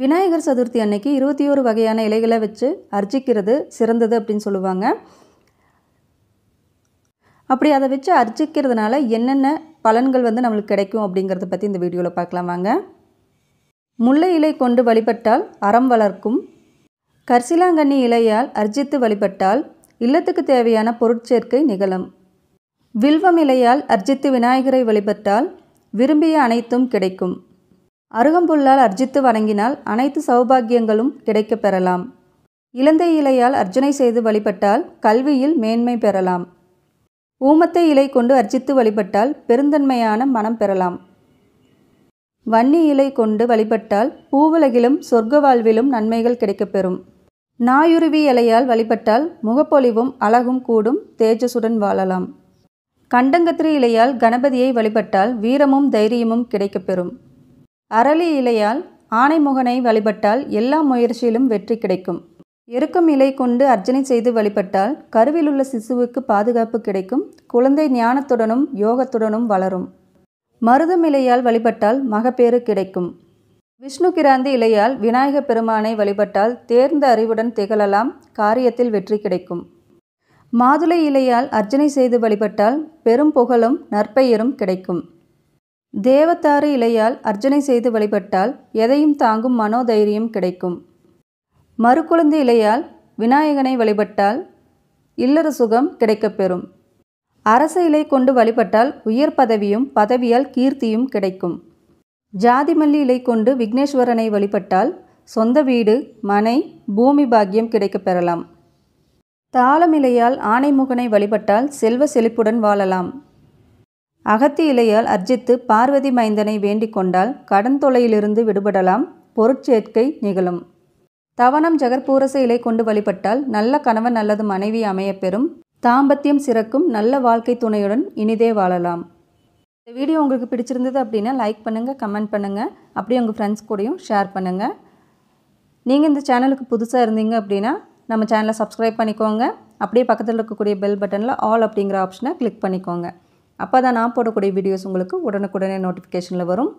விநாயகர் சதுர்த்தி அன்னைக்கு இருபத்தி ஒரு வகையான இலைகளை வச்சு அர்ச்சிக்கிறது சிறந்தது அப்படின்னு சொல்லுவாங்க அப்படி அதை வச்சு அர்ச்சிக்கிறதுனால என்னென்ன பலன்கள் வந்து நம்மளுக்கு கிடைக்கும் அப்படிங்கிறத பற்றி இந்த வீடியோவில் பார்க்கலாம் வாங்க முல்லை இலை கொண்டு வழிபட்டால் அறம் வளர்க்கும் கர்சிலாங்கண்ணி இலையால் அர்ஜித்து வழிபட்டால் இல்லத்துக்கு தேவையான பொருட்சேர்க்கை நிகழும் வில்வம் இலையால் அர்ஜித்து விநாயகரை வழிபட்டால் விரும்பிய அனைத்தும் கிடைக்கும் அருகம்புல்லால் அர்ஜித்து வணங்கினால் அனைத்து சௌபாகியங்களும் கிடைக்கப் பெறலாம் இலந்தை இலையால் அர்ஜனை செய்து வழிபட்டால் கல்வியில் மேன்மை பெறலாம் ஊமத்தை இலை கொண்டு அர்ஜித்து வழிபட்டால் பெருந்தன்மையான மனம் பெறலாம் வன்னி இலை கொண்டு வழிபட்டால் பூவுலகிலும் சொர்க்க வாழ்விலும் நன்மைகள் கிடைக்கப்பெறும் நாயுருவி இலையால் வழிபட்டால் முகப்பொலிவும் அழகும் கூடும் தேஜசுடன் வாழலாம் கண்டங்கத்திரி இலையால் கணபதியை வழிபட்டால் வீரமும் தைரியமும் கிடைக்கப்பெறும் அரளி இலையால் ஆனைமுகனை வழிபட்டால் எல்லா முயற்சியிலும் வெற்றி கிடைக்கும் எருக்கம் இலை கொண்டு அர்ச்சனை செய்து வழிபட்டால் கருவிலுள்ள சிசுவுக்கு பாதுகாப்பு கிடைக்கும் குழந்தை ஞானத்துடனும் யோகத்துடனும் வளரும் மருதம் இலையால் வழிபட்டால் மகப்பேறு கிடைக்கும் விஷ்ணு கிராந்தி இலையால் விநாயக பெருமானை வழிபட்டால் தேர்ந்த அறிவுடன் திகழலாம் காரியத்தில் வெற்றி கிடைக்கும் மாதுளை இலையால் அர்ச்சனை செய்து வழிபட்டால் பெரும் புகழும் நற்பெயரும் கிடைக்கும் தேவத்தாறு இலையால் அர்ச்சனை செய்து வழிபட்டால் எதையும் தாங்கும் மனோதைரியம் கிடைக்கும் மறுக்குழுந்து இலையால் விநாயகனை வழிபட்டால் இல்லற சுகம் கிடைக்கப்பெறும் அரச இலை கொண்டு வழிபட்டால் உயர் பதவியும் பதவியால் கீர்த்தியும் கிடைக்கும் ஜாதிமல்லி இலை கொண்டு விக்னேஸ்வரனை வழிபட்டால் சொந்த வீடு மனை பூமி பாக்கியம் கிடைக்கப் பெறலாம் தாளமிலையால் ஆனைமுகனை வழிபட்டால் செல்வ செழிப்புடன் வாழலாம் அகத்தி இலையால் அர்ஜித்து பார்வதி மைந்தனை வேண்டிக் கொண்டால் கடன் தொலையிலிருந்து விடுபடலாம் பொருட்சேர்க்கை நிகழும் தவணம் ஜெகற்பூரச இலை கொண்டு வழிபட்டால் நல்ல கணவன் அல்லது மனைவி அமையப்பெறும் தாம்பத்தியம் சிறக்கும் நல்ல வாழ்க்கை துணையுடன் இனிதே வாழலாம் இந்த வீடியோ உங்களுக்கு பிடிச்சிருந்தது அப்படின்னா லைக் பண்ணுங்கள் கமெண்ட் பண்ணுங்கள் அப்படியே உங்கள் ஃப்ரெண்ட்ஸ் கூடயும் ஷேர் பண்ணுங்கள் நீங்கள் இந்த சேனலுக்கு புதுசாக இருந்தீங்க அப்படின்னா நம்ம சேனலை சப்ஸ்கிரைப் பண்ணிக்கோங்க அப்படியே பக்கத்தில் இருக்கக்கூடிய பெல் பட்டனில் ஆல் அப்படிங்கிற ஆப்ஷனை கிளிக் பண்ணிக்கோங்க அப்போ தான் நான் போடக்கூடிய வீடியோஸ் உங்களுக்கு உடனுக்குடனே நோட்டிஃபிகேஷனில் வரும்